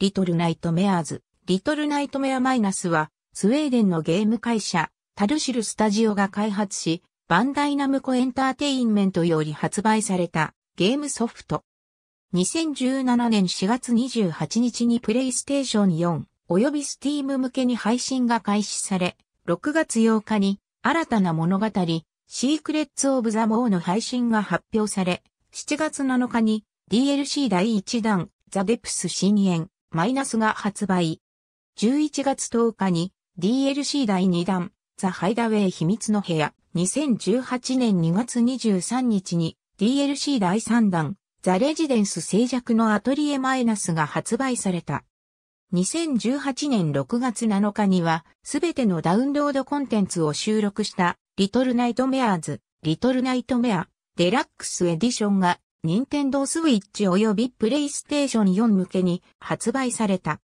リトルナイトメアーズ。リトルナイトメアマイナスは、スウェーデンのゲーム会社、タルシルスタジオが開発し、バンダイナムコエンターテインメントより発売されたゲームソフト。2017年4月28日にプレイステーション4及び Steam 向けに配信が開始され、6月8日に新たな物語、シークレッツ・オブ・ザ・モーの配信が発表され、7月7日に DLC 第1弾、ザ・デプス深淵マイナスが発売。11月10日に DLC 第2弾、ザ・ハイダウェイ秘密の部屋、2018年2月23日に DLC 第3弾、ザ・レジデンス静寂のアトリエマイナスが発売された。2018年6月7日には、すべてのダウンロードコンテンツを収録した、リトルナイトメアーズ、リトルナイトメア、デラックスエディションが任天堂スイッチ及びプレイステーション4向けに発売された。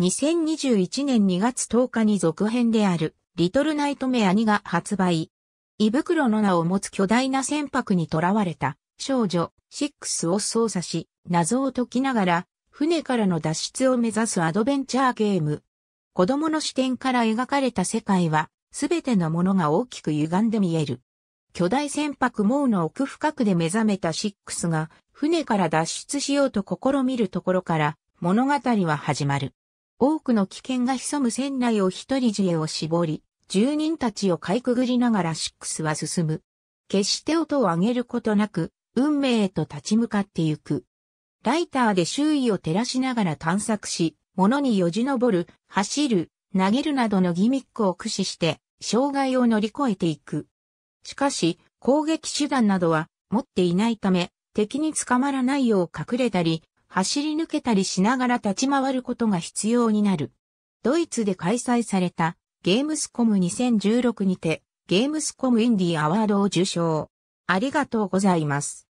2021年2月10日に続編である、リトルナイトメア2が発売。胃袋の名を持つ巨大な船舶に囚われた少女6を操作し、謎を解きながら、船からの脱出を目指すアドベンチャーゲーム。子供の視点から描かれた世界は、すべてのものが大きく歪んで見える。巨大船舶網の奥深くで目覚めたシックスが、船から脱出しようと試みるところから、物語は始まる。多くの危険が潜む船内を一人知恵を絞り、住人たちをかいくぐりながらシックスは進む。決して音を上げることなく、運命へと立ち向かってゆく。ライターで周囲を照らしながら探索し、物によじ登る、走る、投げるなどのギミックを駆使して、障害を乗り越えていく。しかし、攻撃手段などは持っていないため、敵に捕まらないよう隠れたり、走り抜けたりしながら立ち回ることが必要になる。ドイツで開催されたゲームスコム2016にてゲームスコムインディアワードを受賞。ありがとうございます。